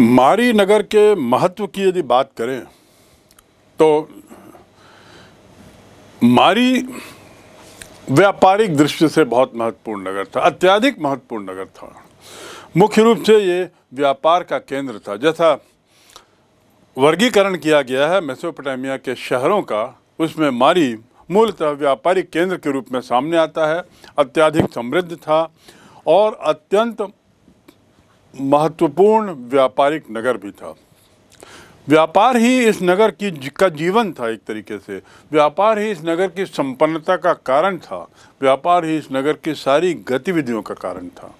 मारी नगर के महत्व की यदि बात करें तो मारी व्यापारिक दृष्टि से बहुत महत्वपूर्ण नगर था अत्याधिक महत्वपूर्ण नगर था मुख्य रूप से ये व्यापार का केंद्र था जैसा वर्गीकरण किया गया है मेसोपोटामिया के शहरों का उसमें मारी मूलतः व्यापारिक केंद्र के रूप में सामने आता है अत्याधिक समृद्ध था और अत्यंत महत्वपूर्ण व्यापारिक नगर भी था व्यापार ही इस नगर की का जीवन था एक तरीके से व्यापार ही इस नगर की संपन्नता का कारण था व्यापार ही इस नगर की सारी गतिविधियों का कारण था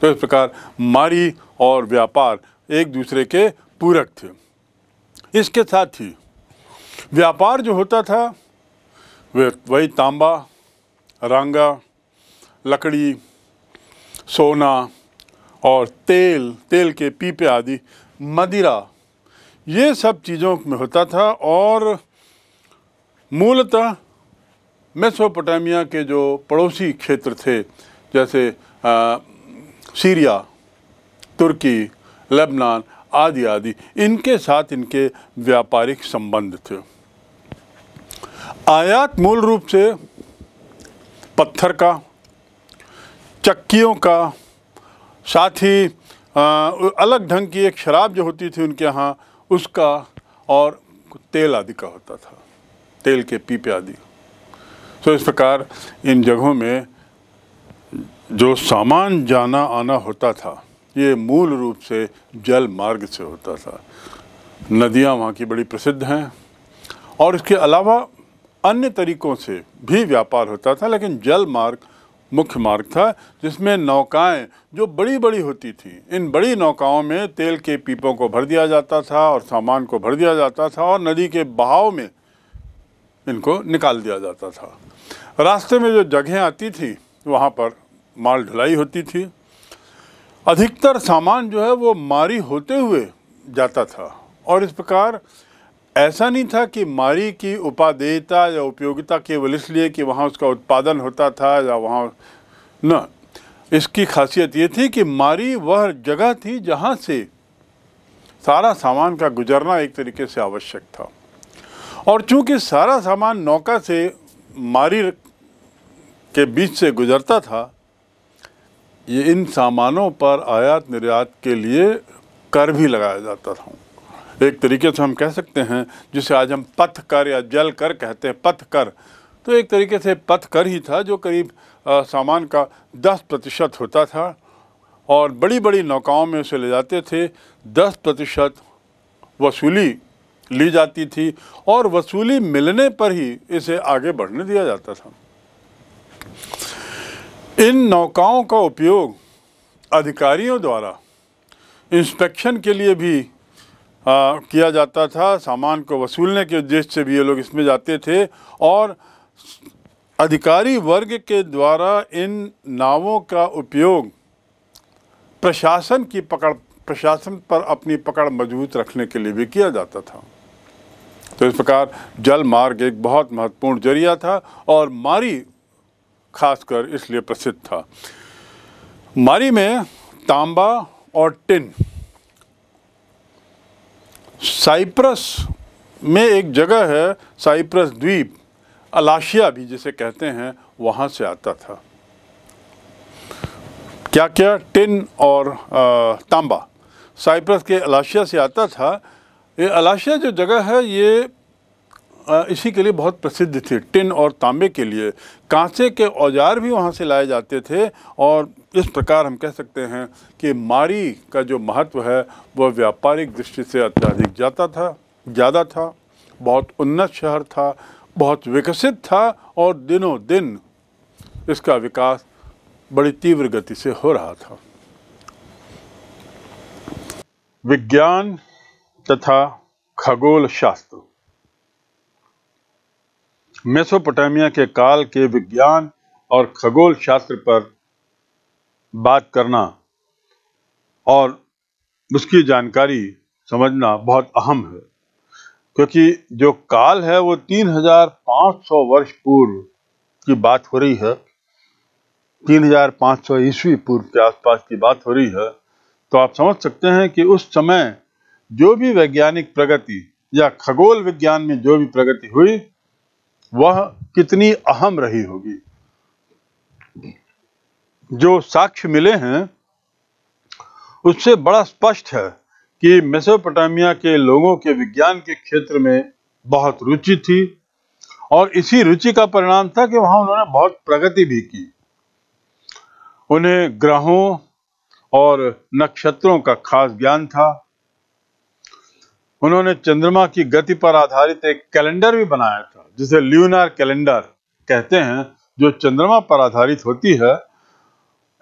तो इस प्रकार मारी और व्यापार एक दूसरे के पूरक थे इसके साथ ही व्यापार जो होता था वे वही तांबा रांगा लकड़ी सोना और तेल तेल के पीपे आदि मदिरा ये सब चीज़ों में होता था और मूलतः मेसोपोटामिया के जो पड़ोसी क्षेत्र थे जैसे आ, सीरिया तुर्की लेबनान आदि आदि इनके साथ इनके व्यापारिक संबंध थे आयात मूल रूप से पत्थर का चक्कियों का साथ ही अलग ढंग की एक शराब जो होती थी उनके यहाँ उसका और तेल आदि का होता था तेल के पीपे आदि तो इस प्रकार इन जगहों में जो सामान जाना आना होता था ये मूल रूप से जल मार्ग से होता था नदियाँ वहाँ की बड़ी प्रसिद्ध हैं और इसके अलावा अन्य तरीक़ों से भी व्यापार होता था लेकिन जल मार्ग मुख्य मार्ग था जिसमें नौकाएं जो बड़ी बड़ी होती थी इन बड़ी नौकाओं में तेल के पीपों को भर दिया जाता था और सामान को भर दिया जाता था और नदी के बहाव में इनको निकाल दिया जाता था रास्ते में जो जगहें आती थी वहाँ पर माल ढुलाई होती थी अधिकतर सामान जो है वो मारी होते हुए जाता था और इस प्रकार ऐसा नहीं था कि मारी की उपादेयता या उपयोगिता केवल इसलिए कि वहाँ उसका उत्पादन होता था या वहाँ न इसकी खासियत ये थी कि मारी वह जगह थी जहाँ से सारा सामान का गुजरना एक तरीके से आवश्यक था और चूंकि सारा सामान नौका से मारी के बीच से गुजरता था ये इन सामानों पर आयात निर्यात के लिए कर भी लगाया जाता था एक तरीके से हम कह सकते हैं जिसे आज हम पथ कर या जल कर कहते हैं पथ कर तो एक तरीके से पथ कर ही था जो करीब सामान का दस प्रतिशत होता था और बड़ी बड़ी नौकाओं में उसे ले जाते थे दस प्रतिशत वसूली ली जाती थी और वसूली मिलने पर ही इसे आगे बढ़ने दिया जाता था इन नौकाओं का उपयोग अधिकारियों द्वारा इंस्पेक्शन के लिए भी आ, किया जाता था सामान को वसूलने के उद्देश्य से भी ये लोग इसमें जाते थे और अधिकारी वर्ग के द्वारा इन नावों का उपयोग प्रशासन की पकड़ प्रशासन पर अपनी पकड़ मजबूत रखने के लिए भी किया जाता था तो इस प्रकार जल मार्ग एक बहुत महत्वपूर्ण जरिया था और मारी खासकर इसलिए प्रसिद्ध था मारी में तांबा और टिन साइप्रस में एक जगह है साइप्रस द्वीप अलाशिया भी जिसे कहते हैं वहाँ से आता था क्या क्या टिन और तांबा साइप्रस के अलाशिया से आता था ये अलाशिया जो जगह है ये इसी के लिए बहुत प्रसिद्ध थी टिन और तांबे के लिए कांसे के औजार भी वहाँ से लाए जाते थे और इस प्रकार हम कह सकते हैं कि मारी का जो महत्व है वह व्यापारिक दृष्टि से अत्यधिक जाता था ज़्यादा था बहुत उन्नत शहर था बहुत विकसित था और दिनों दिन इसका विकास बड़ी तीव्र गति से हो रहा था विज्ञान तथा खगोल शास्त्र मेसोपोटामिया के काल के विज्ञान और खगोल शास्त्र पर बात करना और उसकी जानकारी समझना बहुत अहम है क्योंकि जो काल है वो 3500 वर्ष पूर्व की बात हो रही है 3500 ईस्वी पूर्व के आसपास की बात हो रही है तो आप समझ सकते हैं कि उस समय जो भी वैज्ञानिक प्रगति या खगोल विज्ञान में जो भी प्रगति हुई वह कितनी अहम रही होगी जो साक्ष्य मिले हैं उससे बड़ा स्पष्ट है कि मेसोपोटामिया के लोगों के विज्ञान के क्षेत्र में बहुत रुचि थी और इसी रुचि का परिणाम था कि वहां उन्होंने बहुत प्रगति भी की उन्हें ग्रहों और नक्षत्रों का खास ज्ञान था उन्होंने चंद्रमा की गति पर आधारित एक कैलेंडर भी बनाया था जिसे ल्यूनार कैलेंडर कहते हैं जो चंद्रमा पर आधारित होती है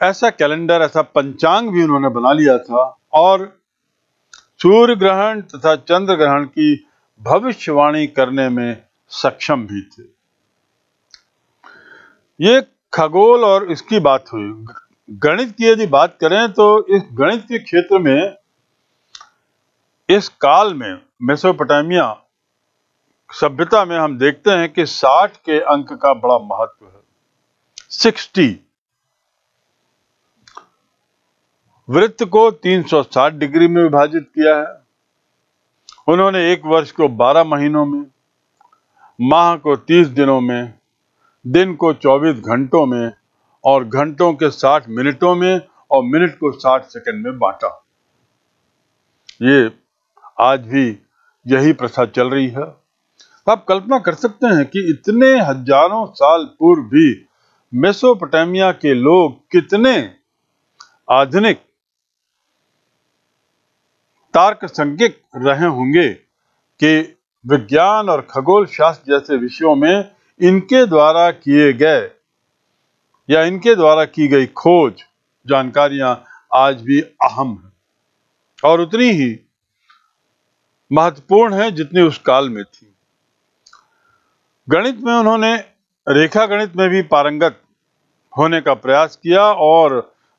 ऐसा कैलेंडर ऐसा पंचांग भी उन्होंने बना लिया था और सूर्य ग्रहण तथा चंद्र ग्रहण की भविष्यवाणी करने में सक्षम भी थे ये खगोल और इसकी बात हुई गणित की यदि बात करें तो इस गणित के क्षेत्र में इस काल में मेसोपोटामिया सभ्यता में हम देखते हैं कि 60 के अंक का बड़ा महत्व है 60 वृत्त को 360 डिग्री में विभाजित किया है उन्होंने एक वर्ष को 12 महीनों में माह को 30 दिनों में दिन को 24 घंटों में और घंटों के 60 मिनटों में और मिनट को 60 सेकंड में बांटा ये आज भी यही प्रथा चल रही है तो आप कल्पना कर सकते हैं कि इतने हजारों साल पूर्व भी मेसोपोटामिया के लोग कितने आधुनिक तार्क संज्ञिक रहे होंगे कि विज्ञान और खगोल शास्त्र जैसे विषयों में इनके द्वारा किए गए या इनके द्वारा की गई खोज जानकारियां आज भी अहम है और उतनी ही महत्वपूर्ण है जितनी उस काल में थी गणित में उन्होंने रेखा गणित में भी पारंगत होने का प्रयास किया और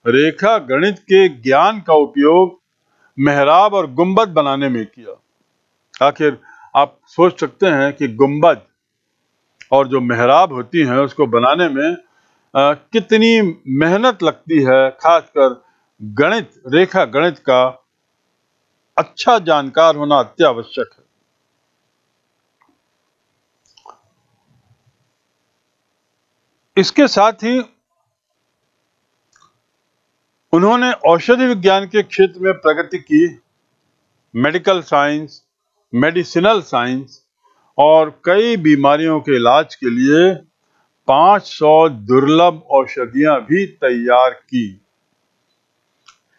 रेखा गणित के ज्ञान का उपयोग मेहराब और गुंबद बनाने में किया आखिर आप सोच सकते हैं कि गुंबद और जो मेहराब होती हैं उसको बनाने में आ, कितनी मेहनत लगती है खासकर गणित रेखा गणित का अच्छा जानकार होना अत्यावश्यक है इसके साथ ही उन्होंने औषधि विज्ञान के क्षेत्र में प्रगति की मेडिकल साइंस मेडिसिनल साइंस और कई बीमारियों के इलाज के लिए 500 दुर्लभ औषधियां भी तैयार की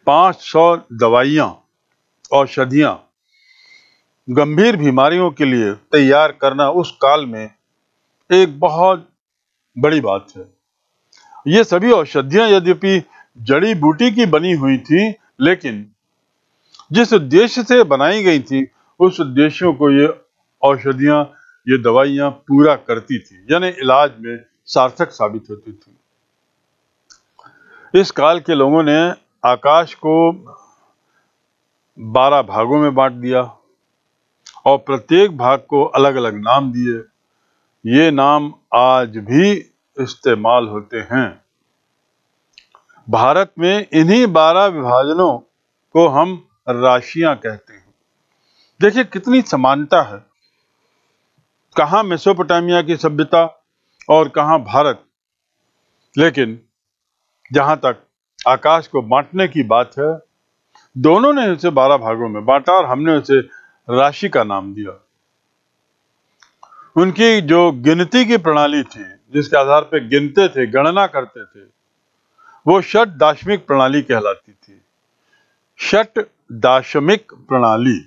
500 दवाइयां औषधियाँ गंभीर बीमारियों के लिए तैयार करना उस काल में एक बहुत बड़ी बात है ये सभी औषधियां यद्यपि जड़ी बूटी की बनी हुई थी लेकिन जिस उद्देश्य से बनाई गई थी उस उद्देश्यों को ये औषधियां ये दवाइयां पूरा करती थी यानी इलाज में सार्थक साबित होती थी इस काल के लोगों ने आकाश को बारह भागों में बांट दिया और प्रत्येक भाग को अलग अलग नाम दिए ये नाम आज भी इस्तेमाल होते हैं भारत में इन्हीं बारह विभाजनों को हम राशियां कहते हैं देखिए कितनी समानता है कहा मेसोपोटामिया की सभ्यता और कहा भारत लेकिन जहां तक आकाश को बांटने की बात है दोनों ने उसे बारह भागों में बांटा और हमने उसे राशि का नाम दिया उनकी जो गिनती की प्रणाली थी जिसके आधार पर गिनते थे गणना करते थे वो षट दाशमिक प्रणाली कहलाती थी षट दाशमिक प्रणाली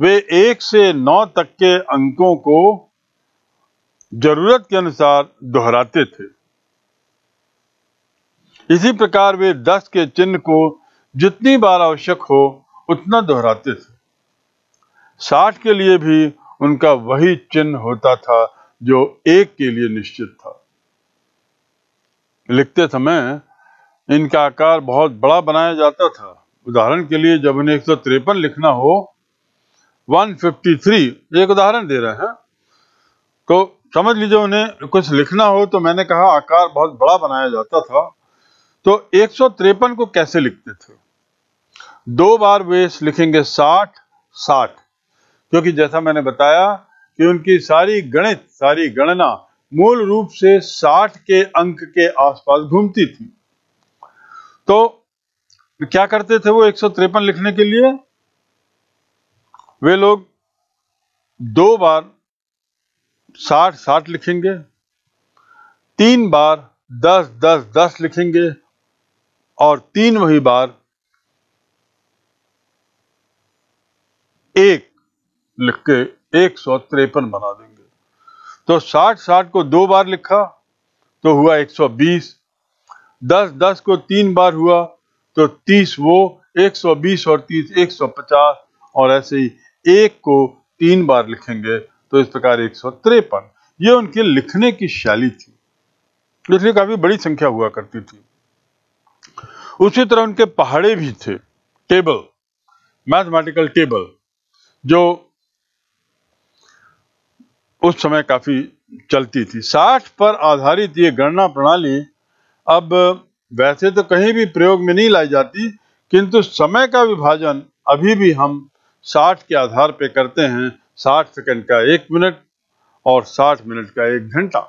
वे एक से नौ तक के अंकों को जरूरत के अनुसार दोहराते थे इसी प्रकार वे दस के चिन्ह को जितनी बार आवश्यक हो उतना दोहराते थे साठ के लिए भी उनका वही चिन्ह होता था जो एक के लिए निश्चित था लिखते समय इनका आकार बहुत बड़ा बनाया जाता था उदाहरण के लिए जब उन्हें एक सौ तिरपन लिखना हो 153 एक उदाहरण दे रहे हैं तो समझ लीजिए उन्हें कुछ लिखना हो तो मैंने कहा आकार बहुत बड़ा बनाया जाता था तो एक को कैसे लिखते थे दो बार वे लिखेंगे साठ साठ क्योंकि जैसा मैंने बताया कि उनकी सारी गणित सारी गणना मूल रूप से साठ के अंक के आसपास घूमती थी तो क्या करते थे वो एक लिखने के लिए वे लोग दो बार साठ साठ लिखेंगे तीन बार दस दस दस लिखेंगे और तीन वही बार एक लिख के एक सौ तिरपन बना देंगे तो साठ साठ को दो बार लिखा तो हुआ एक सौ बीस दस दस को तीन बार हुआ तो तीस वो एक सौ बीस और तीस एक सौ पचास और ऐसे ही एक को तीन बार लिखेंगे तो इस प्रकार एक सौ तिरपन ये उनके लिखने की शैली थी इसलिए काफी बड़ी संख्या हुआ करती थी उसी तरह उनके पहाड़े भी थे टेबल मैथमेटिकल टेबल जो उस समय काफी चलती थी साठ पर आधारित ये गणना प्रणाली अब वैसे तो कहीं भी प्रयोग में नहीं लाई जाती किंतु समय का विभाजन अभी भी हम साठ के आधार पर करते हैं साठ सेकंड का एक मिनट और साठ मिनट का एक घंटा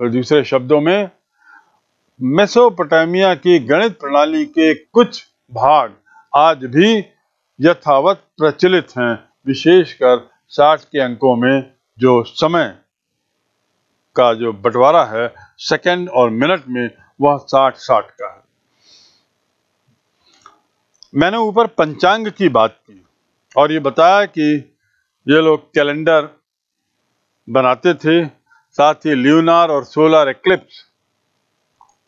और दूसरे शब्दों में मेसोपोटामिया की गणित प्रणाली के कुछ भाग आज भी यथावत प्रचलित हैं विशेषकर साठ के अंकों में जो समय का जो बंटवारा है सेकंड और मिनट में वह साठ साठ का है मैंने ऊपर पंचांग की बात की और ये बताया कि ये लोग कैलेंडर बनाते थे साथ ही ल्यूनार और सोलर एक्लिप्स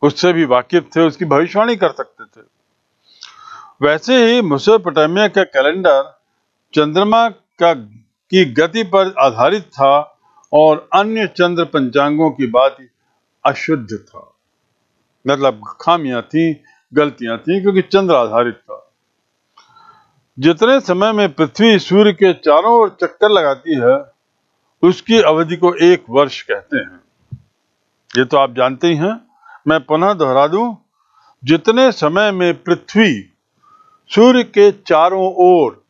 उससे भी वाकिफ थे उसकी भविष्यवाणी कर सकते थे वैसे ही मुसोपोटामिया का कैलेंडर चंद्रमा का की गति पर आधारित था और अन्य चंद्र पंचांगों की बात अशुद्ध था मतलब खामियां थी गलतियां थी क्योंकि चंद्र आधारित था जितने समय में पृथ्वी सूर्य के चारों ओर चक्कर लगाती है उसकी अवधि को एक वर्ष कहते हैं ये तो आप जानते ही हैं मैं पुनः दोहरा दूं जितने समय में पृथ्वी सूर्य के चारों ओर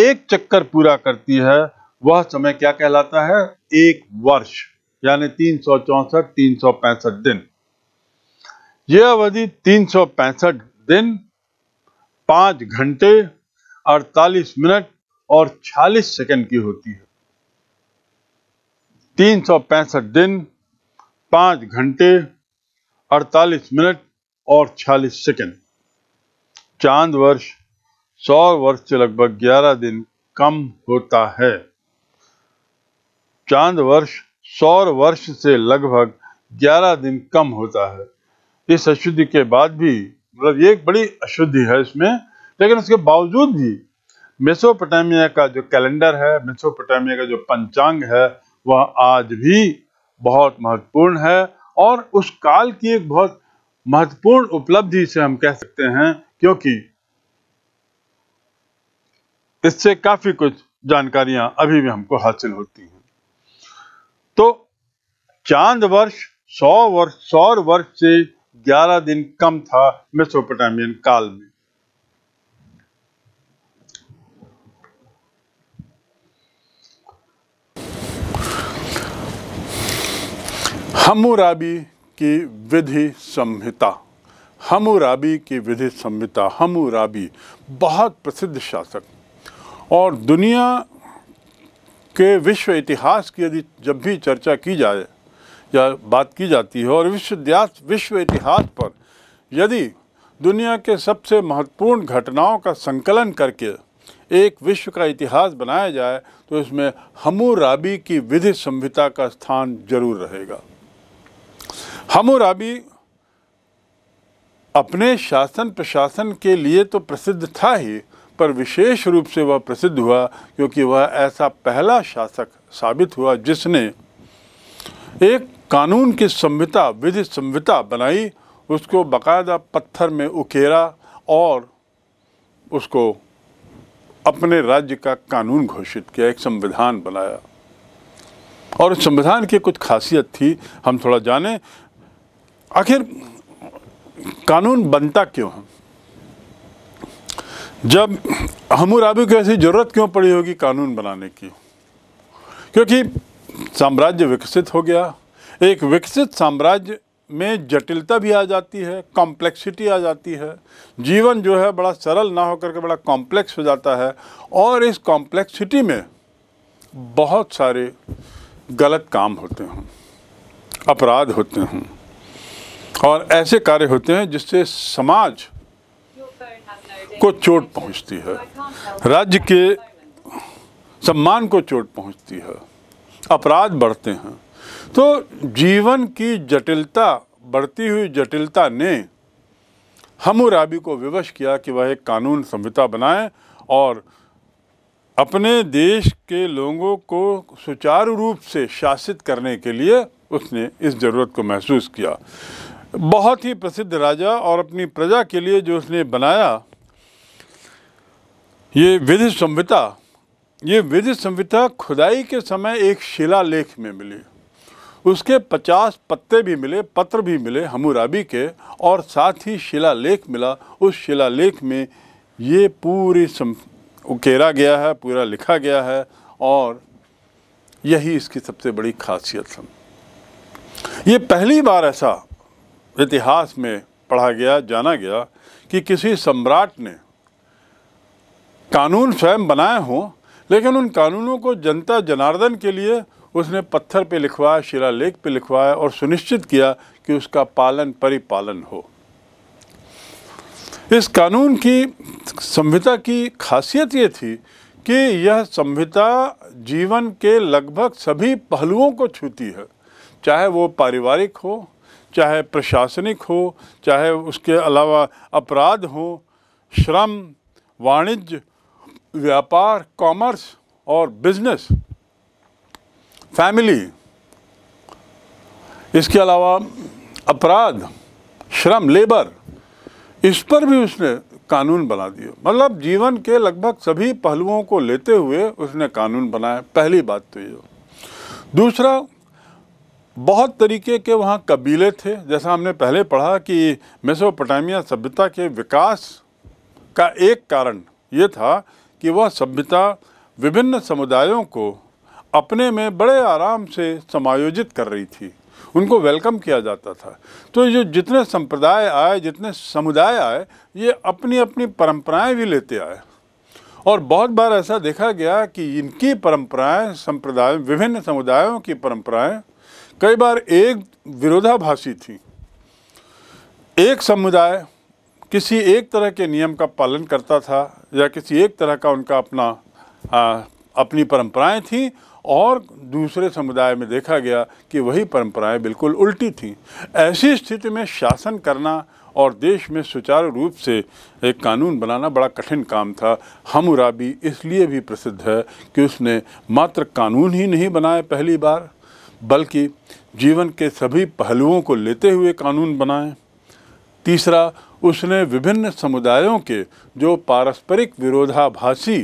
एक चक्कर पूरा करती है वह समय क्या कहलाता है एक वर्ष यानी तीन सौ चौसठ तीन सौ पैंसठ दिन यह अवधि तीन सौ पैंसठ दिन पांच घंटे अड़तालीस मिनट और छियालीस सेकंड की होती है तीन सौ पैंसठ दिन पांच घंटे अड़तालीस मिनट और छियालीस सेकंड चांद वर्ष सौ वर्ष से लगभग ग्यारह दिन कम होता है चांद वर्ष सौर वर्ष से लगभग ग्यारह दिन कम होता है इस अशुद्धि के बाद भी मतलब एक बड़ी अशुद्धि है इसमें लेकिन उसके बावजूद भी मेसोपोटामिया का जो कैलेंडर है मेसोपोटामिया का जो पंचांग है वह आज भी बहुत महत्वपूर्ण है और उस काल की एक बहुत महत्वपूर्ण उपलब्धि से हम कह सकते हैं क्योंकि इससे काफी कुछ जानकारियां अभी भी हमको हासिल होती हैं तो चांद वर्ष सौ वर्ष सौर वर्ष से ग्यारह दिन कम था मेसोपोटामियन काल में हमूराबी की विधि संहिता हमूराबी की विधि संहिता हमूराबी बहुत प्रसिद्ध शासक और दुनिया के विश्व इतिहास की यदि जब भी चर्चा की जाए या बात की जाती है और विश्व विश्व इतिहास पर यदि दुनिया के सबसे महत्वपूर्ण घटनाओं का संकलन करके एक विश्व का इतिहास बनाया जाए तो इसमें हमूराबी की विधि संहिता का स्थान जरूर रहेगा हम और अभी अपने शासन प्रशासन के लिए तो प्रसिद्ध था ही पर विशेष रूप से वह प्रसिद्ध हुआ क्योंकि वह ऐसा पहला शासक साबित हुआ जिसने एक कानून की संहिता विधि संहिता बनाई उसको बकायदा पत्थर में उकेरा और उसको अपने राज्य का कानून घोषित किया एक संविधान बनाया और उस संविधान की कुछ खासियत थी हम थोड़ा जानें आखिर कानून बनता क्यों है जब हमूराबी को ऐसी ज़रूरत क्यों पड़ी होगी कानून बनाने की क्योंकि साम्राज्य विकसित हो गया एक विकसित साम्राज्य में जटिलता भी आ जाती है कॉम्प्लेक्सिटी आ जाती है जीवन जो है बड़ा सरल ना होकर के बड़ा कॉम्प्लेक्स हो जाता है और इस कॉम्प्लेक्सिटी में बहुत सारे गलत काम होते हैं अपराध होते हैं और ऐसे कार्य होते हैं जिससे समाज को चोट पहुंचती है राज्य के सम्मान को चोट पहुंचती है अपराध बढ़ते हैं तो जीवन की जटिलता बढ़ती हुई जटिलता ने हमराबी को विवश किया कि वह एक कानून संहिता बनाए और अपने देश के लोगों को सुचारू रूप से शासित करने के लिए उसने इस ज़रूरत को महसूस किया बहुत ही प्रसिद्ध राजा और अपनी प्रजा के लिए जो उसने बनाया ये विधि संहिता ये विधि संहिता खुदाई के समय एक शिला लेख में मिली उसके पचास पत्ते भी मिले पत्र भी मिले हमूराबी के और साथ ही शिला लेख मिला उस शिला लेख में ये पूरी उकेरा गया है पूरा लिखा गया है और यही इसकी सबसे बड़ी खासियत है ये पहली बार ऐसा इतिहास में पढ़ा गया जाना गया कि किसी सम्राट ने कानून स्वयं बनाए हों लेकिन उन कानूनों को जनता जनार्दन के लिए उसने पत्थर पे लिखवाया शिलालेख पे लिखवाया और सुनिश्चित किया कि उसका पालन परिपालन हो इस कानून की संहिता की खासियत ये थी कि यह संहिता जीवन के लगभग सभी पहलुओं को छूती है चाहे वो पारिवारिक हो चाहे प्रशासनिक हो चाहे उसके अलावा अपराध हो श्रम वाणिज्य व्यापार कॉमर्स और बिजनेस फैमिली इसके अलावा अपराध श्रम लेबर इस पर भी उसने कानून बना दिए मतलब जीवन के लगभग सभी पहलुओं को लेते हुए उसने कानून बनाया पहली बात तो ये दूसरा बहुत तरीके के वहाँ कबीले थे जैसा हमने पहले पढ़ा कि मेसोपोटामिया सभ्यता के विकास का एक कारण ये था कि वह सभ्यता विभिन्न समुदायों को अपने में बड़े आराम से समायोजित कर रही थी उनको वेलकम किया जाता था तो ये जितने संप्रदाय आए जितने समुदाय आए ये अपनी अपनी परंपराएं भी लेते आए और बहुत बार ऐसा देखा गया कि इनकी परंपराएं संप्रदाय विभिन्न समुदायों की परंपराएं कई बार एक विरोधाभासी थी एक समुदाय किसी एक तरह के नियम का पालन करता था या किसी एक तरह का उनका अपना आ, अपनी परंपराएं थीं और दूसरे समुदाय में देखा गया कि वही परंपराएं बिल्कुल उल्टी थीं ऐसी स्थिति में शासन करना और देश में सुचारू रूप से एक कानून बनाना बड़ा कठिन काम था हमुराबी इसलिए भी प्रसिद्ध है कि उसने मात्र कानून ही नहीं बनाए पहली बार बल्कि जीवन के सभी पहलुओं को लेते हुए कानून बनाए तीसरा उसने विभिन्न समुदायों के जो पारस्परिक विरोधाभासी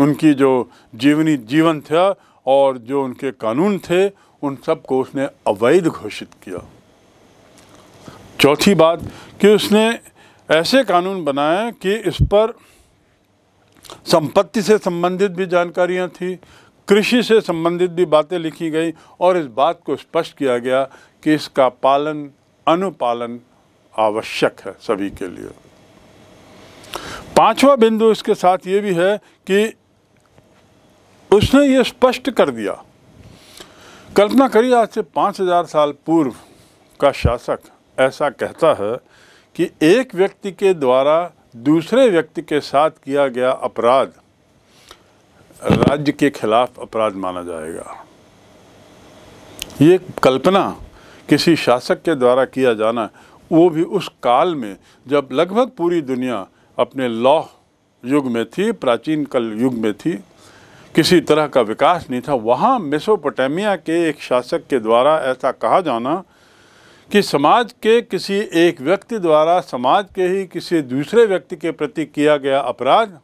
उनकी जो जीवनी जीवन था और जो उनके कानून थे उन सबको उसने अवैध घोषित किया चौथी बात कि उसने ऐसे कानून बनाए कि इस पर संपत्ति से संबंधित भी जानकारियां थी कृषि से संबंधित भी बातें लिखी गई और इस बात को स्पष्ट किया गया कि इसका पालन अनुपालन आवश्यक है सभी के लिए पांचवा बिंदु इसके साथ ये भी है कि उसने ये स्पष्ट कर दिया कल्पना करिए आज से पाँच हजार साल पूर्व का शासक ऐसा कहता है कि एक व्यक्ति के द्वारा दूसरे व्यक्ति के साथ किया गया अपराध राज्य के खिलाफ अपराध माना जाएगा ये कल्पना किसी शासक के द्वारा किया जाना वो भी उस काल में जब लगभग पूरी दुनिया अपने लौह युग में थी प्राचीन कल युग में थी किसी तरह का विकास नहीं था वहाँ मेसोपोटामिया के एक शासक के द्वारा ऐसा कहा जाना कि समाज के किसी एक व्यक्ति द्वारा समाज के ही किसी दूसरे व्यक्ति के प्रति किया गया अपराध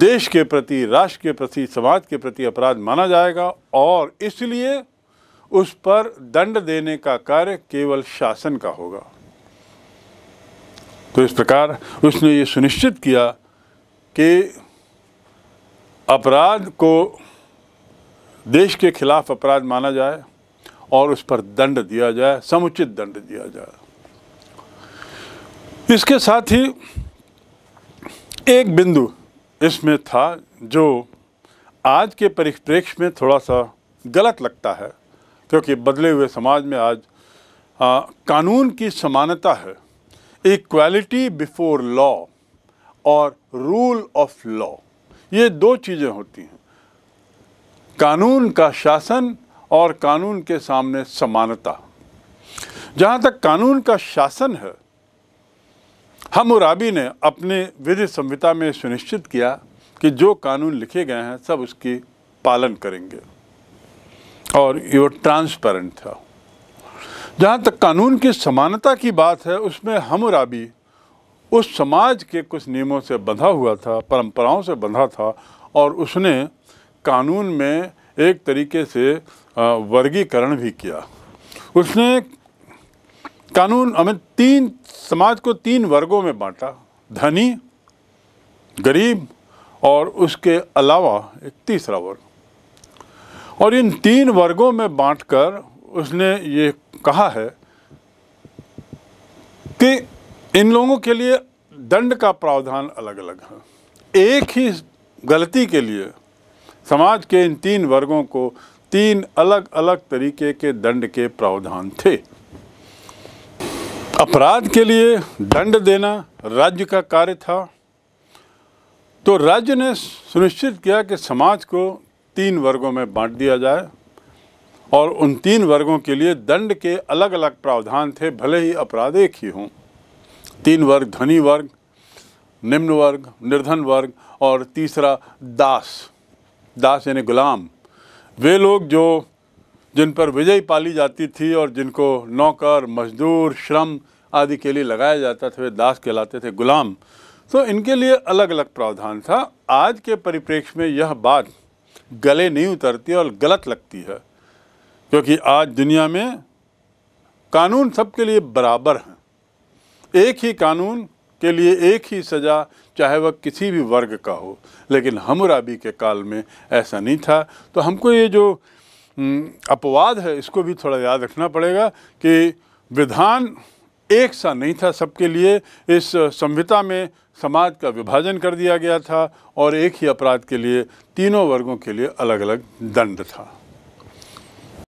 देश के प्रति राष्ट्र के प्रति समाज के प्रति अपराध माना जाएगा और इसलिए उस पर दंड देने का कार्य केवल शासन का होगा तो इस प्रकार उसने ये सुनिश्चित किया कि अपराध को देश के खिलाफ अपराध माना जाए और उस पर दंड दिया जाए समुचित दंड दिया जाए इसके साथ ही एक बिंदु इसमें था जो आज के परिप्रेक्ष्य में थोड़ा सा गलत लगता है क्योंकि बदले हुए समाज में आज आ, कानून की समानता है इक्वालिटी बिफोर लॉ और रूल ऑफ लॉ ये दो चीज़ें होती हैं कानून का शासन और कानून के सामने समानता जहाँ तक कानून का शासन है हम आबी ने अपने विधि संहिता में सुनिश्चित किया कि जो कानून लिखे गए हैं सब उसकी पालन करेंगे और ये ट्रांसपेरेंट था जहाँ तक कानून की समानता की बात है उसमें हम आबी उस समाज के कुछ नियमों से बंधा हुआ था परंपराओं से बंधा था और उसने कानून में एक तरीके से वर्गीकरण भी किया उसने कानून हमें तीन समाज को तीन वर्गों में बांटा धनी गरीब और उसके अलावा एक तीसरा वर्ग और इन तीन वर्गों में बांटकर उसने ये कहा है कि इन लोगों के लिए दंड का प्रावधान अलग अलग है एक ही गलती के लिए समाज के इन तीन वर्गों को तीन अलग अलग तरीके के दंड के प्रावधान थे अपराध के लिए दंड देना राज्य का कार्य था तो राज्य ने सुनिश्चित किया कि समाज को तीन वर्गों में बांट दिया जाए और उन तीन वर्गों के लिए दंड के अलग अलग प्रावधान थे भले ही अपराध एक ही हों तीन वर्ग धनी वर्ग निम्न वर्ग निर्धन वर्ग और तीसरा दास दास यानी गुलाम वे लोग जो जिन पर विजय पाली जाती थी और जिनको नौकर मजदूर श्रम आदि के लिए लगाया जाता था वे दास कहलाते थे गुलाम तो इनके लिए अलग अलग प्रावधान था आज के परिप्रेक्ष्य में यह बात गले नहीं उतरती और गलत लगती है क्योंकि आज दुनिया में कानून सबके लिए बराबर हैं एक ही कानून के लिए एक ही सज़ा चाहे वह किसी भी वर्ग का हो लेकिन हमराबी के काल में ऐसा नहीं था तो हमको ये जो हम्म, अपवाद है इसको भी थोड़ा याद रखना पड़ेगा कि विधान एक सा नहीं था सबके लिए इस संहिता में समाज का विभाजन कर दिया गया था और एक ही अपराध के लिए तीनों वर्गों के लिए अलग अलग दंड था